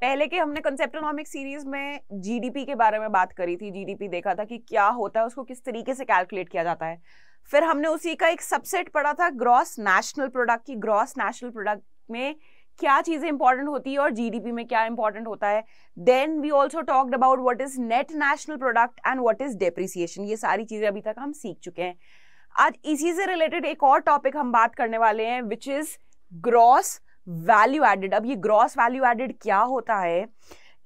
पहले के हमने कंसेप्टोनॉमिक सीरीज में जीडीपी के बारे में बात करी थी जीडीपी देखा था कि क्या होता है उसको किस तरीके से कैलकुलेट किया जाता है फिर हमने उसी का एक सबसेट पढ़ा था ग्रॉस नेशनल प्रोडक्ट की ग्रॉस नेशनल प्रोडक्ट में क्या चीज़ें इंपॉर्टेंट होती है और जीडीपी में क्या इंपॉर्टेंट होता है then we also talked about what is net national product and what is depreciation ये सारी चीज़ें अभी तक हम सीख चुके हैं आज इसी से रिलेटेड एक और टॉपिक हम बात करने वाले हैं which is gross value added अब ये ग्रॉस वैल्यू एडेड क्या होता है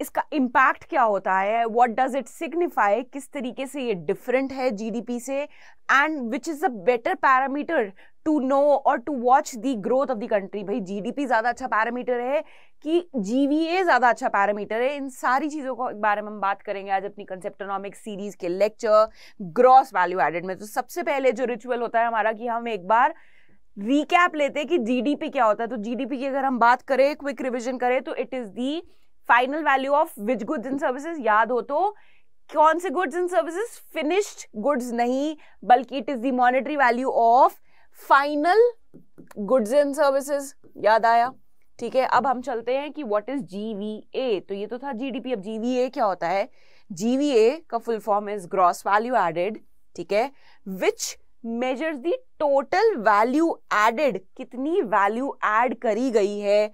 इसका इम्पैक्ट क्या होता है व्हाट डज इट सिग्निफाई किस तरीके से ये डिफरेंट है जीडीपी से and which is a better parameter to know और to watch the growth of the country भाई जीडीपी ज़्यादा अच्छा पैरामीटर है कि जीवीए ज़्यादा अच्छा पैरामीटर है इन सारी चीज़ों को बारे में हम बात करेंगे आज अपनी कंसेप्टोनॉमिक सीरीज के लेक्चर ग्रॉस वैल्यू एडेड में तो सबसे पहले जो रिचुअल होता है हमारा कि हम एक बार रीकैप लेते हैं कि जीडीपी क्या होता है तो जीडीपी की अगर हम बात करें क्विक रिविजन करें तो it is the final value of which goods and services याद हो तो कौन से goods and services finished goods नहीं बल्कि it is the monetary value of final goods and services याद आया ठीक है अब हम चलते हैं कि व्हाट इज जीवीए तो ये तो था जीडीपी अब जीवीए क्या होता है जीवीए का full form is gross value added ठीक है which measures the total value added कितनी वैल्यू एड करी गई है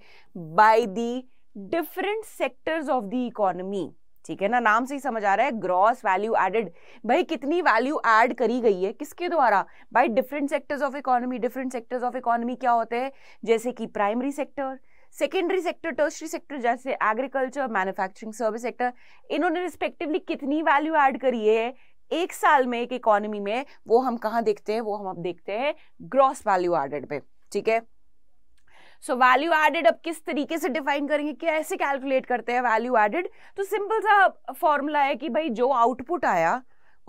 by the different sectors of the economy ठीक है ना नाम से ही समझ आ रहा है ग्रॉस वैल्यू एडेड भाई कितनी वैल्यू एड करी गई है किसके द्वारा by different sectors of economy different sectors of economy क्या होते हैं जैसे कि primary sector secondary sector tertiary sector जैसे एग्रीकल्चर मैन्युफैक्चरिंग सर्विस सेक्टर इन्होंने रिस्पेक्टिवली कितनी वैल्यू ऐड करी है एक साल में एक इकोनॉमी में वो हम कहाँ देखते हैं वो हम अब देखते हैं ग्रॉस वैल्यू एडेड पे ठीक है सो वैल्यू एडेड अब किस तरीके से डिफाइन करेंगे क्या ऐसे कैलकुलेट करते हैं वैल्यू एडेड तो सिंपल सा फॉर्मूला है कि भाई जो आउटपुट आया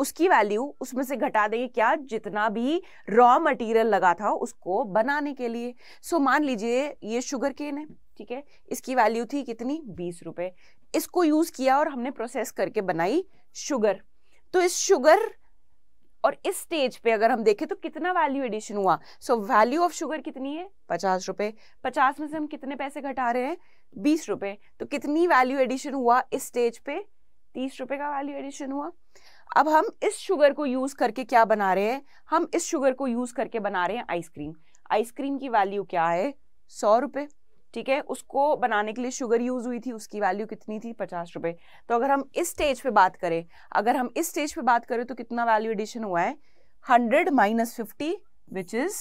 उसकी वैल्यू उसमें से घटा देंगे क्या जितना भी रॉ मटेरियल लगा था उसको बनाने के लिए सो so, मान लीजिए ये शुगर केन है ठीक है इसकी वैल्यू थी कितनी बीस रुपए इसको यूज किया और हमने प्रोसेस करके बनाई शुगर तो इस शुगर और इस स्टेज पे अगर हम देखें तो कितना वैल्यू एडिशन हुआ सो वैल्यू ऑफ शुगर कितनी है पचास रुपए पचास में से हम कितने पैसे घटा रहे हैं बीस रुपए तो कितनी वैल्यू एडिशन हुआ इस स्टेज पे तीस रुपए का वैल्यू एडिशन हुआ अब हम इस शुगर को यूज करके क्या बना रहे हैं हम इस शुगर को यूज करके बना रहे हैं आइसक्रीम आइसक्रीम की वैल्यू क्या है सौ रुपए ठीक है उसको बनाने के लिए शुगर यूज़ हुई थी उसकी वैल्यू कितनी थी पचास रुपये तो अगर हम इस स्टेज पे बात करें अगर हम इस स्टेज पे बात करें तो कितना वैल्यू एडिशन हुआ है hundred minus fifty which is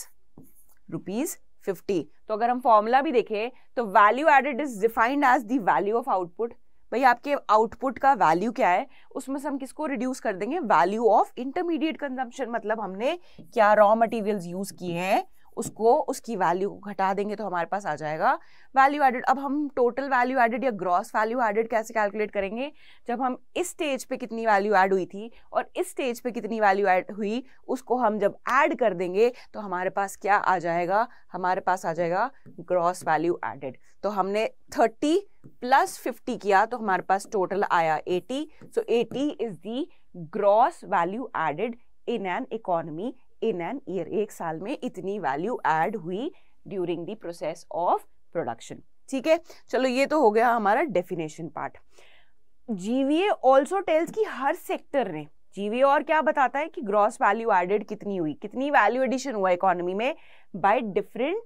rupees fifty तो अगर हम फॉर्मूला भी देखें तो value added is defined as the value of output भाई आपके आउटपुट का वैल्यू क्या है उसमें से हम किसको रिड्यूस कर देंगे वैल्यू ऑफ इंटरमीडिएट कंजम्पशन मतलब हमने क्या रॉ मटेरियल्स यूज किए हैं उसको उसकी वैल्यू को घटा देंगे तो हमारे पास आ जाएगा वैल्यू एडेड अब हम टोटल वैल्यू एडेड या ग्रॉस वैल्यू एडेड कैसे कैलकुलेट करेंगे जब हम इस स्टेज पे कितनी वैल्यू ऐड हुई थी और इस स्टेज पे कितनी वैल्यू ऐड हुई उसको हम जब ऐड कर देंगे तो हमारे पास क्या आ जाएगा हमारे पास आ जाएगा ग्रॉस वैल्यू एडेड तो हमने थर्टी प्लस फिफ्टी किया तो हमारे पास टोटल आया eighty so eighty is the gross value added in an economy in an year एक साल में इतनी वैल्यू एड हुई during the process of production ठीक है चलो ये तो हो गया हमारा definition part GVA also tells की हर सेक्टर ने जीवीए और क्या बताता है कि ग्रॉस वैल्यू एडेड कितनी हुई कितनी वैल्यू एडिशन हुआ इकोनॉमी में by different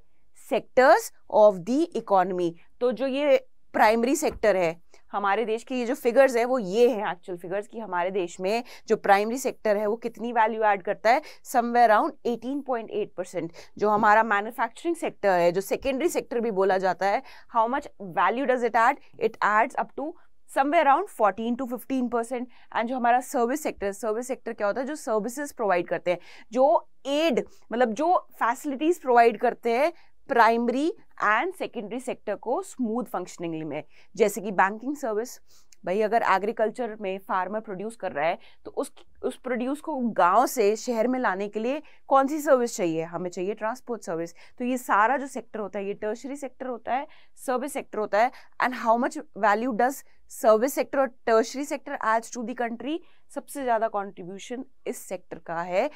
sectors of the economy तो जो ये प्राइमरी सेक्टर है हमारे देश के ये जो फिगर्स है वो ये है एक्चुअल फिगर्स कि हमारे देश में जो प्राइमरी सेक्टर है वो कितनी वैल्यू ऐड करता है समवेयर अराउंड 18.8 परसेंट जो हमारा मैन्युफैक्चरिंग सेक्टर है जो सेकेंडरी सेक्टर भी बोला जाता है how much value does it add it adds up to somewhere around 14 to 15 percent and जो हमारा सर्विस सेक्टर सर्विस सेक्टर क्या होता है जो सर्विसेज प्रोवाइड करते हैं जो एड मतलब जो फैसिलिटीज प्रोवाइड करते हैं प्राइमरी एंड सेकेंडरी सेक्टर को स्मूथ फंक्शनिंग में जैसे कि बैंकिंग सर्विस भाई अगर एग्रीकल्चर में फार्मर प्रोड्यूस कर रहा है तो उस उस प्रोड्यूस को गांव से शहर में लाने के लिए कौन सी सर्विस चाहिए हमें चाहिए ट्रांसपोर्ट सर्विस तो ये सारा जो सेक्टर होता है ये टर्शरी सेक्टर होता है सर्विस सेक्टर होता है and how much value does service sector और tertiary sector as to the country सबसे ज़्यादा कॉन्ट्रीब्यूशन इस सेक्टर का है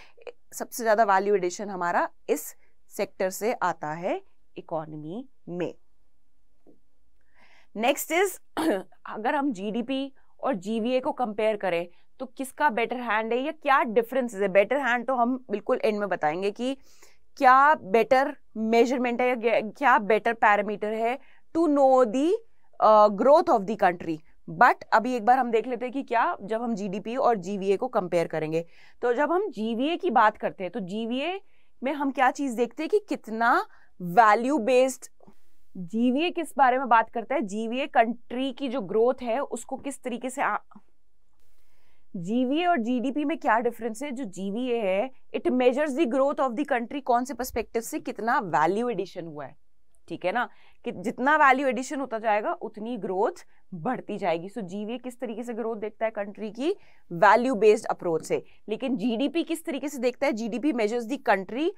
सबसे ज़्यादा वैल्यू एडिशन हमारा इस सेक्टर से आता है इकोनॉमी में नेक्स्ट इज अगर हम जीडीपी और जीवीए को कंपेयर करें तो किसका बेटर हैंड है या क्या डिफरेंस है बेटर हैंड तो हम बिल्कुल एंड में बताएंगे कि क्या बेटर मेजरमेंट है या क्या बेटर पैरामीटर है to know the growth of the country but अभी एक बार हम देख लेते हैं कि क्या जब हम जीडीपी और जीवीए को कंपेयर करेंगे तो जब हम जीवीए की बात करते हैं तो जीवीए में हम क्या चीज देखते हैं कि कितना वैल्यू बेस्ड जीवीए किस बारे में बात करता है जीवीए कंट्री की जो ग्रोथ है उसको किस तरीके से आ... जीवीए और जीडीपी में क्या डिफरेंस है जो जीवीए है it measures the growth of the country कौन से पर्सपेक्टिव से कितना वैल्यू एडिशन हुआ है ठीक है ना कि जितना वैल्यू एडिशन होता जाएगा उतनी ग्रोथ बढ़ती जाएगी सो so, जीवीए किस तरीके से ग्रोथ देखता है कंट्री की वैल्यू बेस्ड अप्रोच से लेकिन जीडीपी किस तरीके से देखता है GDP measures the country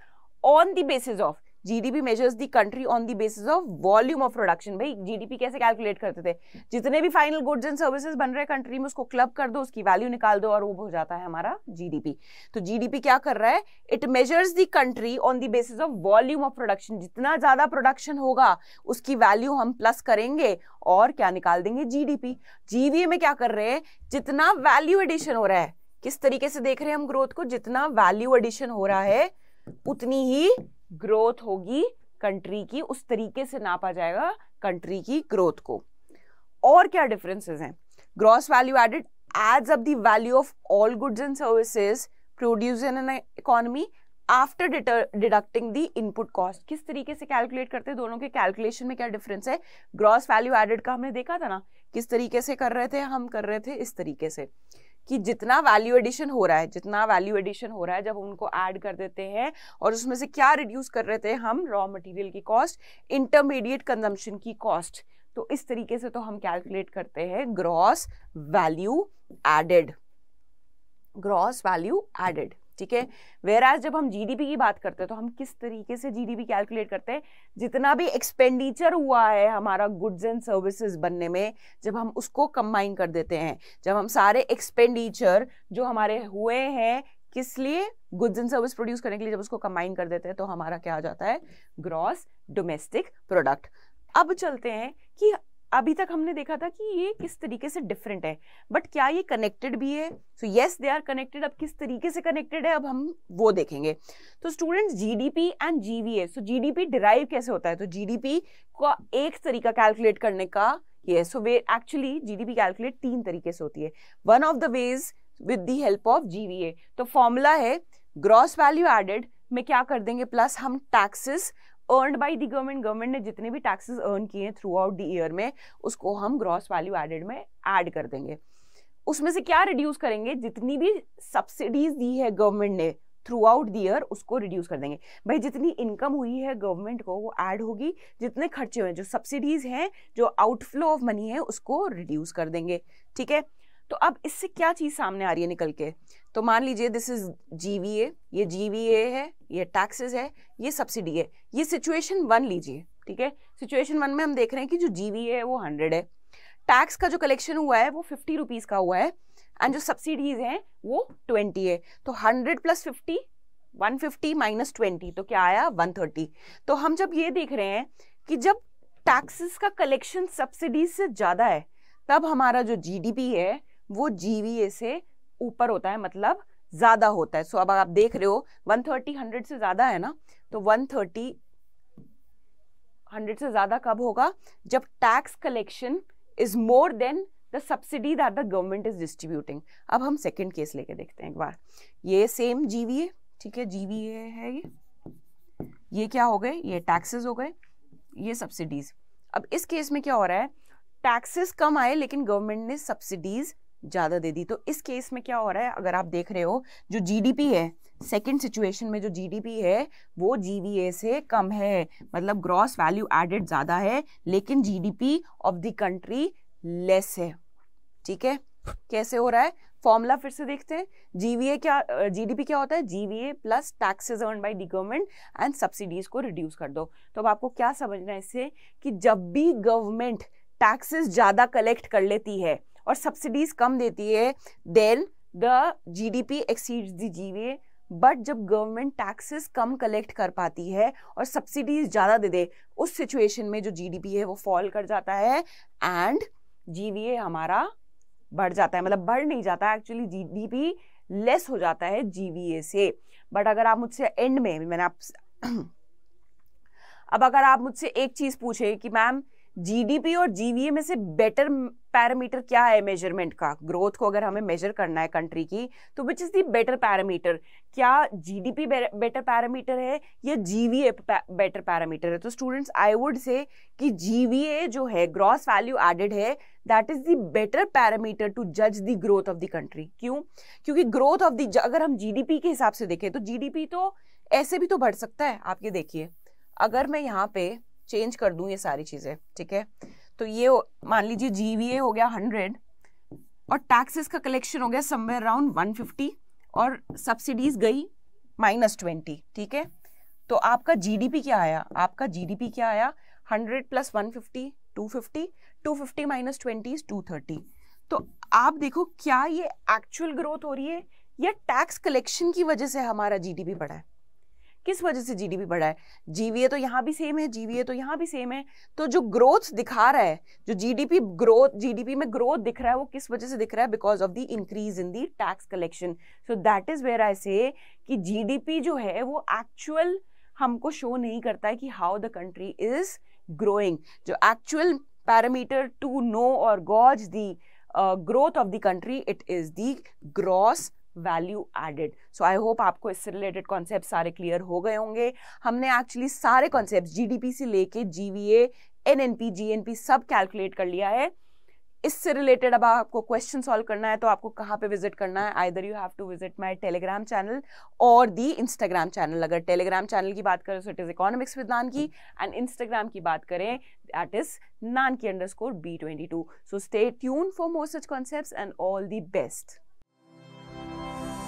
on the basis of GDP measures the country on the basis of volume of production भाई जीडीपी कैसे कैलकुलेट करते थे जितने भी फाइनल गुड्स एंड सर्विसेज बन रहे कंट्री में उसको क्लब कर दो उसकी वैल्यू निकाल दो और वो हो जाता है हमारा जीडीपी तो जीडीपी क्या कर रहा है it measures the country on the basis of volume of production जितना ज्यादा प्रोडक्शन होगा उसकी वैल्यू हम प्लस करेंगे और क्या निकाल देंगे जीडीपी जीवीए में क्या कर रहे हैं जितना वैल्यू एडिशन हो रहा है किस तरीके से देख रहे हैं हम ग्रोथ को जितना वैल्यू एडिशन हो रहा है उतनी ही ग्रोथ होगी कंट्री की उस तरीके से नापा जाएगा कंट्री की ग्रोथ को और क्या डिफरेंसेस हैं gross value added adds up value of all goods and services produce in an economy after deducting the input cost किस तरीके से कैलकुलेट करते हैं दोनों के कैलकुलेशन में क्या डिफरेंस है ग्रॉस वैल्यू एडेड का हमने देखा था ना किस तरीके से कर रहे थे हम कर रहे थे इस तरीके से कि जितना वैल्यू एडिशन हो रहा है जितना वैल्यू एडिशन हो रहा है जब उनको ऐड कर देते हैं और उसमें से क्या रिड्यूस कर रहे थे हम रॉ मटेरियल की कॉस्ट इंटरमीडिएट कंजम्पशन की कॉस्ट तो इस तरीके से तो हम कैलकुलेट करते हैं gross value added gross value added ठीक है वेर एज जब हम जीडीपी की बात करते हैं तो हम किस तरीके से जीडीपी कैलकुलेट करते हैं जितना भी एक्सपेंडिचर हुआ है हमारा गुड्स एंड सर्विसेज बनने में जब हम उसको कंबाइन कर देते हैं जब हम सारे एक्सपेंडिचर जो हमारे हुए हैं किस लिए गुड्स एंड सर्विस प्रोड्यूस करने के लिए जब उसको कंबाइन कर देते हैं तो हमारा क्या आ जाता है ग्रॉस डोमेस्टिक प्रोडक्ट अब चलते हैं कि अभी तक हमने देखा था कि ये किस तरीके से डिफरेंट है बट क्या ये कनेक्टेड भी है so yes they are connected अब किस तरीके से कनेक्टेड है अब हम वो देखेंगे तो students GDP and GVA so GDP derive कैसे होता है तो जीडीपी का एक तरीका कैलकुलेट करने का ये so way actually GDP calculate तीन तरीके से होती है one of the ways with the help of GVA तो फॉर्मूला है ग्रॉस वैल्यू एडेड में क्या कर देंगे प्लस हम taxes earned by the government government ने जितने भी टैक्सेस अर्न किए हैं थ्रू आउट द ईयर में उसको हम ग्रॉस वैल्यू एडेड में ऐड कर देंगे उसमें से क्या रिड्यूस करेंगे जितनी भी सब्सिडीज दी है गवर्नमेंट ने थ्रू आउट द ईयर उसको रिड्यूस कर देंगे भाई जितनी इनकम हुई है गवर्नमेंट को वो ऐड होगी जितने खर्चे हुए हैं जो सब्सिडीज हैं जो आउटफ्लो ऑफ मनी है उसको रिड्यूस कर देंगे ठीक है तो अब इससे क्या चीज़ सामने आ रही है निकल के तो मान लीजिए दिस इज जीवीए ये जीवीए है ये टैक्सेस है ये सब्सिडी है ये सिचुएशन वन लीजिए ठीक है सिचुएशन वन में हम देख रहे हैं कि जो जीवीए है वो हंड्रेड है टैक्स का जो कलेक्शन हुआ है वो फिफ्टी रुपीज़ का हुआ है एंड जो सब्सिडीज हैं वो ट्वेंटी है तो hundred plus fifty one fifty minus twenty तो क्या आया वन थर्टी तो हम जब ये देख रहे हैं कि जब टैक्सेस का कलेक्शन सब्सिडीज से ज़्यादा है तब हमारा जो जीडीपी है वो जी से ऊपर होता है मतलब ज़्यादा होता है सो so, अब आप देख रहे हो 130 100 से ज़्यादा है ना तो 130 100 से ज़्यादा कब होगा जब tax collection is more than the subsidy that the government is distributing अब हम सेकेंड केस लेके देखते हैं एक बार ये सेम जीवीए ठीक है जीवीए है ये ये क्या हो गए ये टैक्सेस हो गए ये सब्सिडीज अब इस केस में क्या हो रहा है टैक्सेस कम आए लेकिन गवर्नमेंट ने सब्सिडीज ज़्यादा दे दी तो इस केस में क्या हो रहा है अगर आप देख रहे हो जो जीडीपी है सेकंड सिचुएशन में जो जीडीपी है वो जीवीए से कम है मतलब ग्रॉस वैल्यू एडेड ज़्यादा है लेकिन GDP of the country less है ठीक है कैसे हो रहा है फॉर्मूला फिर से देखते हैं जीवीए क्या जीडीपी क्या होता है GVA plus taxes earn by the government and subsidies को रिड्यूस कर दो तो अब आपको क्या समझना है इससे कि जब भी गवर्नमेंट टैक्सेस ज़्यादा कलेक्ट कर लेती है और सब्सिडीज कम देती है then the G D P exceeds the G V but जब गवर्नमेंट टैक्सेस कम कलेक्ट कर पाती है और सब्सिडीज ज़्यादा दे दे उस सिचुएशन में जो जीडीपी है वो फॉल कर जाता है एंड जीवीए हमारा बढ़ जाता है मतलब बढ़ नहीं जाता एक्चुअली जीडीपी लेस हो जाता है जीवीए से बट अगर आप मुझसे एंड में मैंने आप अब अगर आप मुझसे एक चीज़ पूछे कि मैम जीडीपी और जीवीए में से बेटर पैरामीटर क्या है मेजरमेंट का ग्रोथ को अगर हमें मेजर करना है कंट्री की तो which is the better parameter क्या जीडीपी बेटर पैरामीटर है या जीवीए बेटर पैरामीटर है तो स्टूडेंट्स आई वुड से कि जीवीए जो है ग्रॉस वैल्यू एडेड है that is the better parameter to जज the growth of the country क्यों क्योंकि ग्रोथ ऑफ द अगर हम जीडीपी के हिसाब से देखें तो जीडीपी तो ऐसे भी तो बढ़ सकता है आप ये देखिए अगर मैं यहाँ पे चेंज कर दूं ये सारी चीज़ें ठीक है तो ये मान लीजिए जीवीए हो गया हंड्रेड और टैक्सेस का कलेक्शन हो गया समवेयर अराउंड वन फिफ्टी और सब्सिडीज गई माइनस ट्वेंटी ठीक है तो आपका जीडीपी क्या आया आपका जीडीपी क्या आया hundred plus one fifty two fifty two fifty minus twenty is thirty तो आप देखो क्या ये एक्चुअल ग्रोथ हो रही है या टैक्स कलेक्शन की वजह से हमारा जीडीपी बढ़ा है किस वजह से जीडीपी बढ़ा है जीवीए तो यहाँ भी सेम है जीवीए तो यहाँ भी सेम है तो जो ग्रोथ दिखा रहा है जो जीडीपी ग्रोथ जीडीपी में ग्रोथ दिख रहा है वो किस वजह से दिख रहा है because of the increase in the tax collection so that is where I say कि जीडीपी जो है वो एक्चुअल हमको शो नहीं करता है कि how the country is growing जो एक्चुअल पैरामीटर टू नो और gauge the growth of the country it is the gross value added so I hope आपको इससे रिलेटेड कॉन्सेप्ट सारे क्लियर हो गए होंगे हमने एक्चुअली सारे कॉन्सेप्ट जी डी पी से लेके G V A N N P G N P सब कैलकुलेट कर लिया है इससे रिलेटेड अब आपको क्वेश्चन सॉल्व करना है तो आपको कहाँ पे विजिट करना है either you have to visit my Telegram channel और दी इंस्टाग्राम चैनल अगर टेलीग्राम चैनल की बात करें तो it is economics with Nanki and Instagram की बात करें that is Nanki underscore B twenty two so stay tune for more such concept and all the best